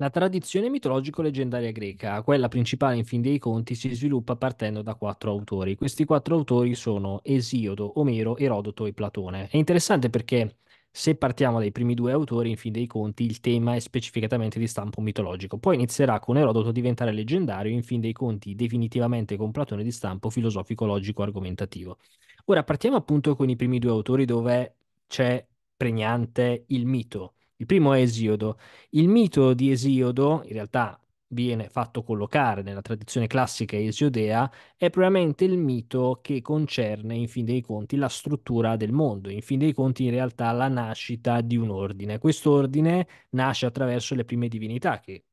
La tradizione mitologico-leggendaria greca, quella principale in fin dei conti, si sviluppa partendo da quattro autori. Questi quattro autori sono Esiodo, Omero, Erodoto e Platone. È interessante perché se partiamo dai primi due autori, in fin dei conti, il tema è specificatamente di stampo mitologico. Poi inizierà con Erodoto a diventare leggendario, in fin dei conti, definitivamente con Platone di stampo filosofico-logico-argomentativo. Ora partiamo appunto con i primi due autori dove c'è pregnante il mito. Il primo è Esiodo. Il mito di Esiodo, in realtà viene fatto collocare nella tradizione classica esiodea, è probabilmente il mito che concerne, in fin dei conti, la struttura del mondo, in fin dei conti, in realtà, la nascita di un ordine. Quest'ordine nasce attraverso le prime divinità, che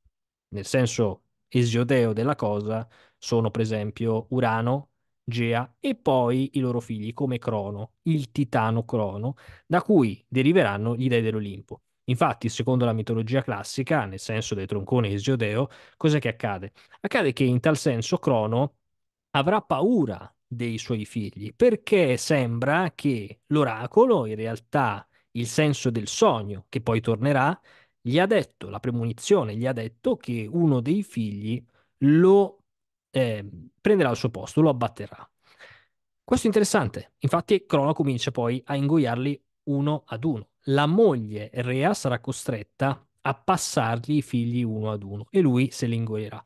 nel senso esiodeo della cosa sono, per esempio, Urano, Gea e poi i loro figli, come Crono, il titano Crono, da cui deriveranno gli dei dell'Olimpo. Infatti, secondo la mitologia classica, nel senso dei tronconi di Esiodeo, cos'è che accade? Accade che in tal senso Crono avrà paura dei suoi figli, perché sembra che l'oracolo, in realtà il senso del sogno, che poi tornerà, gli ha detto, la premonizione gli ha detto che uno dei figli lo eh, prenderà al suo posto, lo abbatterà. Questo è interessante, infatti Crono comincia poi a ingoiarli uno ad uno. La moglie Rea sarà costretta a passargli i figli uno ad uno e lui se li ingoierà.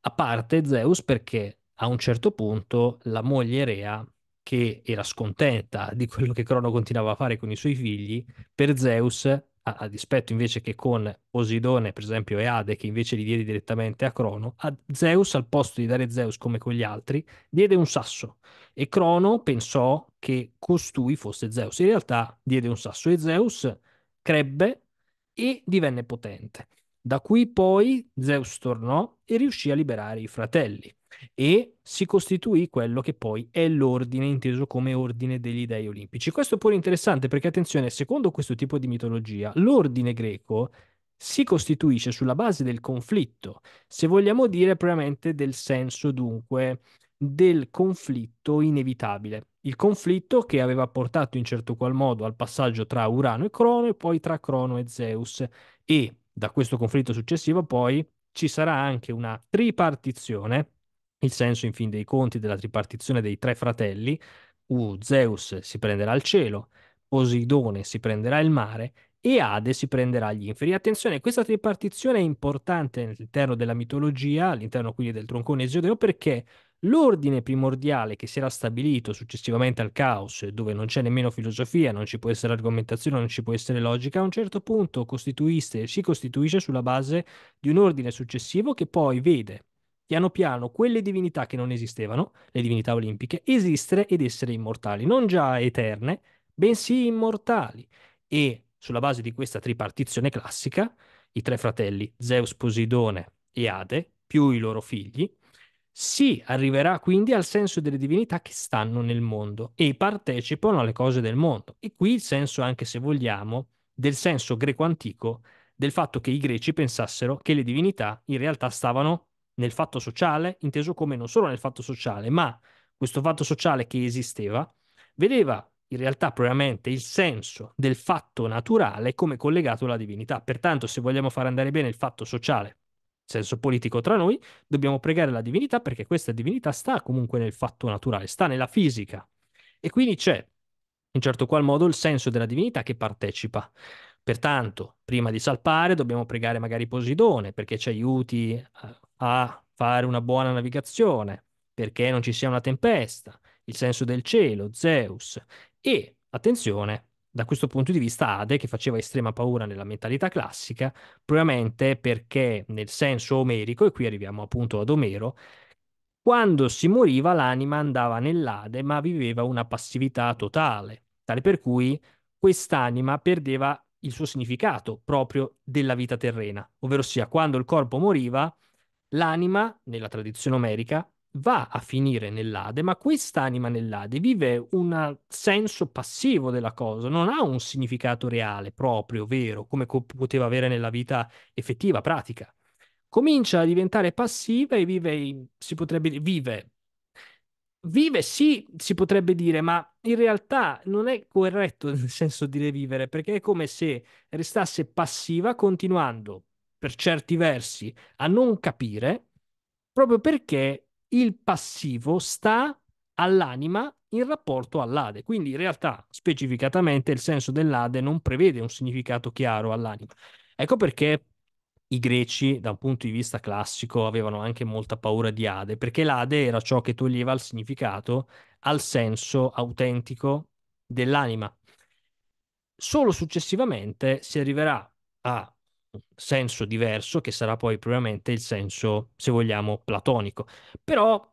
A parte Zeus perché a un certo punto la moglie Rea, che era scontenta di quello che Crono continuava a fare con i suoi figli, per Zeus a, a, dispetto invece che con Posidone, per esempio, e Ade, che invece li diede direttamente a Crono, a Zeus, al posto di dare Zeus come con gli altri, diede un sasso e Crono pensò che costui fosse Zeus. In realtà diede un sasso e Zeus crebbe e divenne potente. Da qui poi Zeus tornò e riuscì a liberare i fratelli e si costituì quello che poi è l'ordine inteso come ordine degli dei olimpici. Questo è pure interessante perché, attenzione, secondo questo tipo di mitologia, l'ordine greco si costituisce sulla base del conflitto, se vogliamo dire propriamente del senso dunque del conflitto inevitabile. Il conflitto che aveva portato in certo qual modo al passaggio tra Urano e Crono e poi tra Crono e Zeus e da questo conflitto successivo poi ci sarà anche una tripartizione il senso in fin dei conti della tripartizione dei tre fratelli, uh, Zeus si prenderà il cielo, Poseidone si prenderà il mare e Ade si prenderà gli inferi. Attenzione, questa tripartizione è importante all'interno della mitologia, all'interno quindi del troncone Esiodeo, perché l'ordine primordiale che si era stabilito successivamente al caos, dove non c'è nemmeno filosofia, non ci può essere argomentazione, non ci può essere logica, a un certo punto si costituisce sulla base di un ordine successivo che poi vede piano piano quelle divinità che non esistevano, le divinità olimpiche, esistere ed essere immortali, non già eterne, bensì immortali. E sulla base di questa tripartizione classica, i tre fratelli Zeus, Poseidone e Ade, più i loro figli, si arriverà quindi al senso delle divinità che stanno nel mondo e partecipano alle cose del mondo. E qui il senso, anche se vogliamo, del senso greco antico del fatto che i greci pensassero che le divinità in realtà stavano nel fatto sociale, inteso come non solo nel fatto sociale, ma questo fatto sociale che esisteva, vedeva in realtà propriamente il senso del fatto naturale come collegato alla divinità. Pertanto, se vogliamo far andare bene il fatto sociale, senso politico tra noi, dobbiamo pregare la divinità perché questa divinità sta comunque nel fatto naturale, sta nella fisica. E quindi c'è, in certo qual modo, il senso della divinità che partecipa. Pertanto, prima di salpare dobbiamo pregare magari Posidone perché ci aiuti a fare una buona navigazione, perché non ci sia una tempesta, il senso del cielo, Zeus. E, attenzione, da questo punto di vista Ade, che faceva estrema paura nella mentalità classica, probabilmente perché nel senso omerico, e qui arriviamo appunto ad Omero, quando si moriva l'anima andava nell'Ade ma viveva una passività totale, tale per cui quest'anima perdeva il suo significato proprio della vita terrena, ovvero sia quando il corpo moriva, l'anima, nella tradizione omerica, va a finire nell'Ade, ma quest'anima nell'Ade vive un senso passivo della cosa, non ha un significato reale, proprio, vero, come co- poteva avere nella vita effettiva, pratica. Comincia a diventare passiva e vive, si potrebbe dire, vive Vive sì, si potrebbe dire, ma in realtà non è corretto nel senso dire vivere, perché è come se restasse passiva continuando per certi versi a non capire, proprio perché il passivo sta all'anima in rapporto all'ade. Quindi in realtà specificatamente il senso dell'ade non prevede un significato chiaro all'anima. Ecco perché i greci, da un punto di vista classico, avevano anche molta paura di Ade, perché l'Ade era ciò che toglieva il significato al senso autentico dell'anima. Solo successivamente si arriverà a un senso diverso, che sarà poi probabilmente il senso, se vogliamo, platonico. Però,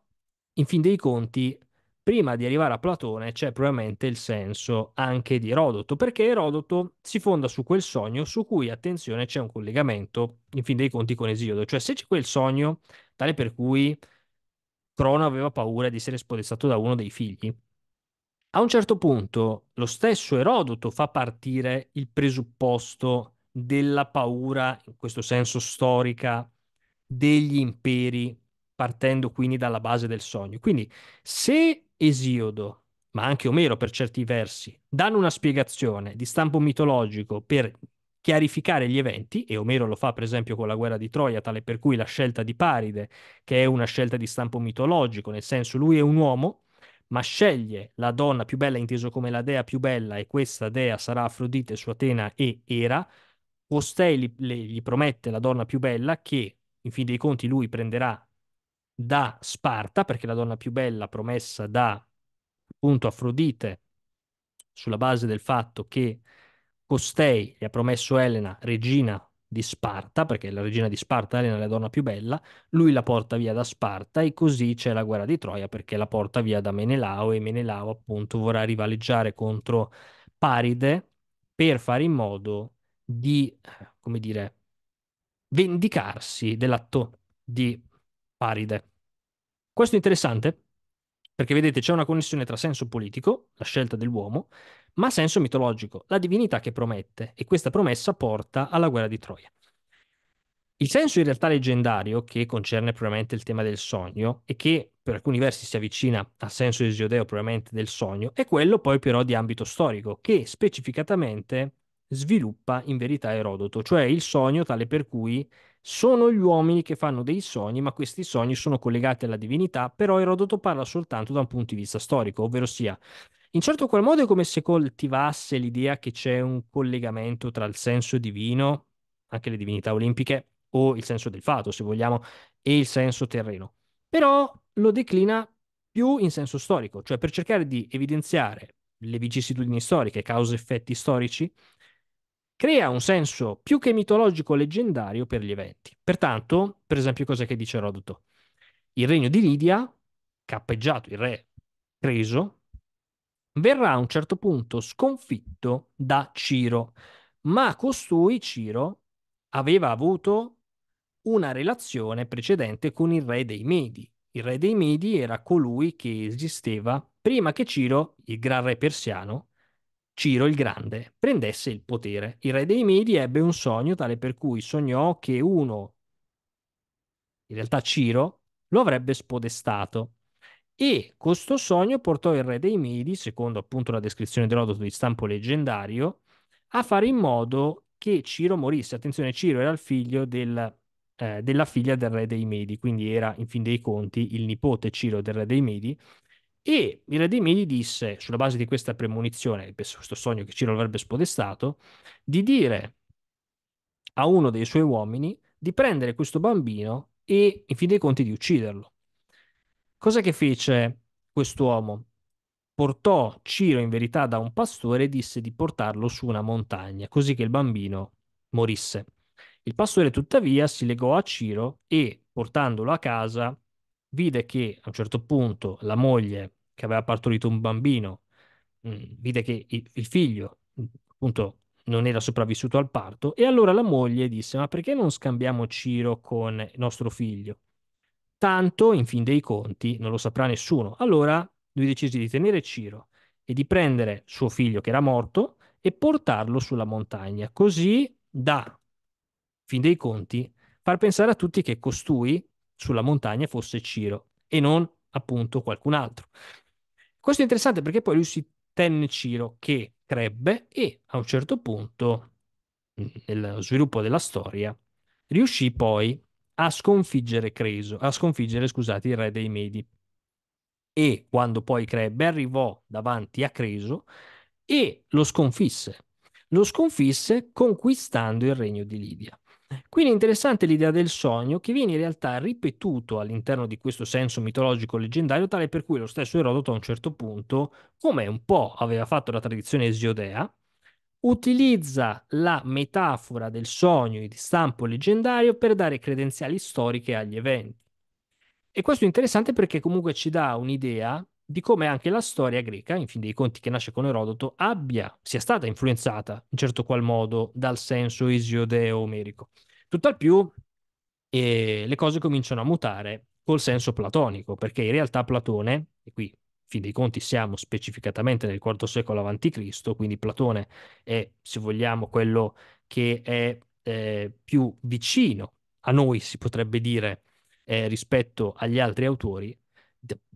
in fin dei conti, prima di arrivare a Platone c'è probabilmente il senso anche di Erodoto, perché Erodoto si fonda su quel sogno su cui, attenzione, c'è un collegamento, in fin dei conti, con Esiodo. Cioè, se c'è quel sogno, tale per cui Crono aveva paura di essere spodestato da uno dei figli, a un certo punto lo stesso Erodoto fa partire il presupposto della paura, in questo senso storica, degli imperi, partendo quindi dalla base del sogno. Quindi se Esiodo, ma anche Omero per certi versi, danno una spiegazione di stampo mitologico per chiarificare gli eventi, e Omero lo fa per esempio con la guerra di Troia, tale per cui la scelta di Paride, che è una scelta di stampo mitologico, nel senso lui è un uomo, ma sceglie la donna più bella, inteso come la dea più bella, e questa dea sarà Afrodite su Atena e Era, costei gli, gli promette la donna più bella che, in fin dei conti, lui prenderà da Sparta, perché la donna più bella promessa da appunto Afrodite sulla base del fatto che costei gli ha promesso Elena regina di Sparta, perché la regina di Sparta Elena è la donna più bella, lui la porta via da Sparta e così c'è la guerra di Troia perché la porta via da Menelao e Menelao appunto vorrà rivaleggiare contro Paride per fare in modo di, come dire, vendicarsi dell'atto di paride. Questo è interessante perché vedete c'è una connessione tra senso politico, la scelta dell'uomo, ma senso mitologico, la divinità che promette e questa promessa porta alla guerra di Troia. Il senso in realtà leggendario, che concerne probabilmente il tema del sogno e che per alcuni versi si avvicina al senso esiodeo probabilmente del sogno, è quello poi però di ambito storico, che specificatamente sviluppa in verità Erodoto, cioè il sogno tale per cui sono gli uomini che fanno dei sogni, ma questi sogni sono collegati alla divinità, però Erodoto parla soltanto da un punto di vista storico, ovvero sia, in certo qual modo è come se coltivasse l'idea che c'è un collegamento tra il senso divino, anche le divinità olimpiche, o il senso del fato, se vogliamo, e il senso terreno. Però lo declina più in senso storico, cioè per cercare di evidenziare le vicissitudini storiche, cause-effetti storici, crea un senso più che mitologico leggendario per gli eventi. Pertanto, per esempio, cosa che dice Erodoto? Il regno di Lidia, cappeggiato il re Creso, verrà a un certo punto sconfitto da Ciro, ma costui, Ciro, aveva avuto una relazione precedente con il re dei Medi. Il re dei Medi era colui che esisteva prima che Ciro, il gran re persiano, Ciro il Grande prendesse il potere. Il re dei Medi ebbe un sogno tale per cui sognò che uno, in realtà Ciro, lo avrebbe spodestato. E questo sogno portò il re dei Medi, secondo appunto la descrizione dell'odoto di stampo leggendario, a fare in modo che Ciro morisse. Attenzione, Ciro era il figlio del, eh, della figlia del re dei Medi, quindi era in fin dei conti il nipote Ciro del re dei Medi, e il re dei Medi disse, sulla base di questa premonizione, questo sogno che Ciro avrebbe spodestato, di dire a uno dei suoi uomini di prendere questo bambino e, in fin dei conti, di ucciderlo. Cosa che fece quest'uomo? Portò Ciro in verità da un pastore e disse di portarlo su una montagna, così che il bambino morisse. Il pastore tuttavia si legò a Ciro e, portandolo a casa, vide che a un certo punto la moglie che aveva partorito un bambino, mm, vide che il figlio, mm, appunto, non era sopravvissuto al parto e allora la moglie disse ma perché non scambiamo Ciro con nostro figlio? Tanto, in fin dei conti, non lo saprà nessuno. Allora lui decise di tenere Ciro e di prendere suo figlio che era morto e portarlo sulla montagna, così da, fin dei conti, far pensare a tutti che costui sulla montagna fosse Ciro e non appunto qualcun altro. Questo è interessante perché poi lui si tenne Ciro che crebbe e a un certo punto, nello sviluppo della storia, riuscì poi a sconfiggere Creso, a sconfiggere, scusate, il re dei Medi. E quando poi crebbe arrivò davanti a Creso e lo sconfisse. Lo sconfisse conquistando il regno di Lidia. Quindi è interessante l'idea del sogno che viene in realtà ripetuto all'interno di questo senso mitologico leggendario, tale per cui lo stesso Erodoto a un certo punto, come un po' aveva fatto la tradizione esiodea, utilizza la metafora del sogno di stampo leggendario per dare credenziali storiche agli eventi. E questo è interessante perché comunque ci dà un'idea di come anche la storia greca, in fin dei conti che nasce con Erodoto, abbia, sia stata influenzata in certo qual modo dal senso isiodeo omerico. Tutt'al più eh, le cose cominciano a mutare col senso platonico, perché in realtà Platone, e qui in fin dei conti siamo specificatamente nel IV secolo a.C., quindi Platone è, se vogliamo, quello che è eh, più vicino a noi, si potrebbe dire, eh, rispetto agli altri autori,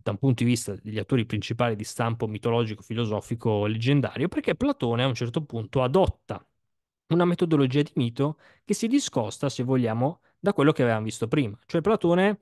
da un punto di vista degli attori principali di stampo mitologico, filosofico, leggendario, perché Platone a un certo punto adotta una metodologia di mito che si discosta, se vogliamo, da quello che avevamo visto prima. Cioè Platone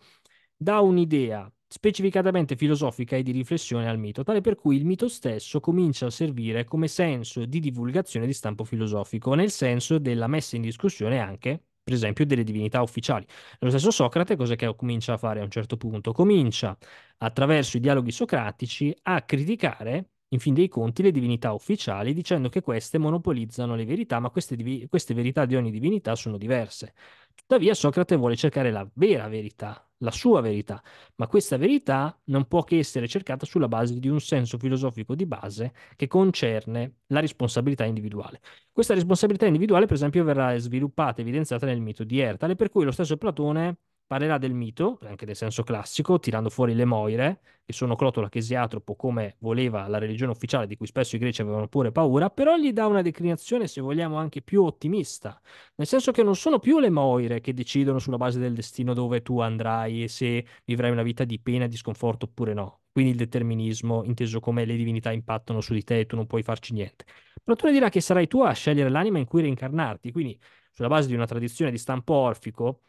dà un'idea specificatamente filosofica e di riflessione al mito, tale per cui il mito stesso comincia a servire come senso di divulgazione di stampo filosofico, nel senso della messa in discussione anche per esempio, delle divinità ufficiali. Lo stesso Socrate cosa che comincia a fare a un certo punto? Comincia, attraverso i dialoghi socratici, a criticare in fin dei conti le divinità ufficiali dicendo che queste monopolizzano le verità, ma queste, divi- queste, verità di ogni divinità sono diverse. Tuttavia Socrate vuole cercare la vera verità la sua verità, ma questa verità non può che essere cercata sulla base di un senso filosofico di base che concerne la responsabilità individuale. Questa responsabilità individuale, per esempio, verrà sviluppata e evidenziata nel mito di Ertale, per cui lo stesso Platone parlerà del mito, anche nel senso classico, tirando fuori le moire, che sono Clotola chesiatropo come voleva la religione ufficiale, di cui spesso i greci avevano pure paura, però gli dà una declinazione, se vogliamo, anche più ottimista, nel senso che non sono più le moire che decidono sulla base del destino dove tu andrai e se vivrai una vita di pena, e di sconforto oppure no. Quindi il determinismo, inteso come le divinità impattano su di te e tu non puoi farci niente. tu ne dirà che sarai tu a scegliere l'anima in cui reincarnarti, quindi sulla base di una tradizione di stampo orfico,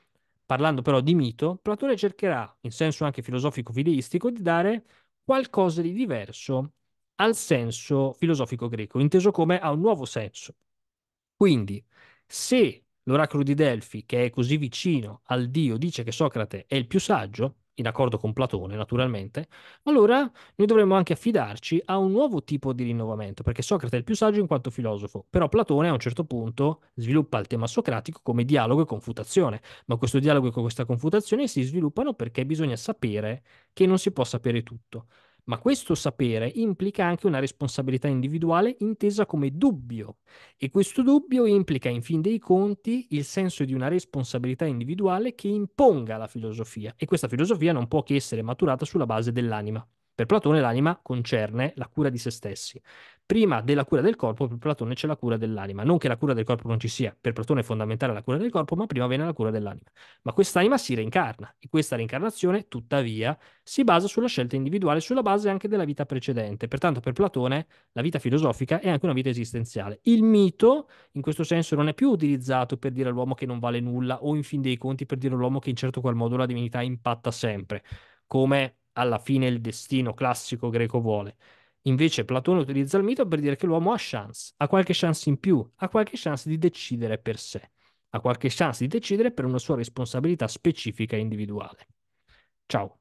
Parlando però di mito, Platone cercherà, in senso anche filosofico fideistico di dare qualcosa di diverso al senso filosofico greco, inteso come a un nuovo senso. Quindi, se l'oracolo di Delfi, che è così vicino al Dio, dice che Socrate è il più saggio, in accordo con Platone naturalmente, allora noi dovremmo anche affidarci a un nuovo tipo di rinnovamento, perché Socrate è il più saggio in quanto filosofo, però Platone a un certo punto sviluppa il tema socratico come dialogo e confutazione, ma questo dialogo e questa confutazione si sviluppano perché bisogna sapere che non si può sapere tutto. Ma questo sapere implica anche una responsabilità individuale intesa come dubbio e questo dubbio implica in fin dei conti il senso di una responsabilità individuale che imponga la filosofia e questa filosofia non può che essere maturata sulla base dell'anima. Per Platone l'anima concerne la cura di se stessi. Prima della cura del corpo, per Platone c'è la cura dell'anima. Non che la cura del corpo non ci sia, per Platone è fondamentale la cura del corpo, ma prima viene la cura dell'anima. Ma quest'anima si reincarna e questa reincarnazione, tuttavia, si basa sulla scelta individuale, sulla base anche della vita precedente. Pertanto per Platone la vita filosofica è anche una vita esistenziale. Il mito, in questo senso, non è più utilizzato per dire all'uomo che non vale nulla o in fin dei conti per dire all'uomo che in certo qual modo la divinità impatta sempre, come alla fine il destino classico greco vuole. Invece Platone utilizza il mito per dire che l'uomo ha chance, ha qualche chance in più, ha qualche chance di decidere per sé, ha qualche chance di decidere per una sua responsabilità specifica e individuale. Ciao.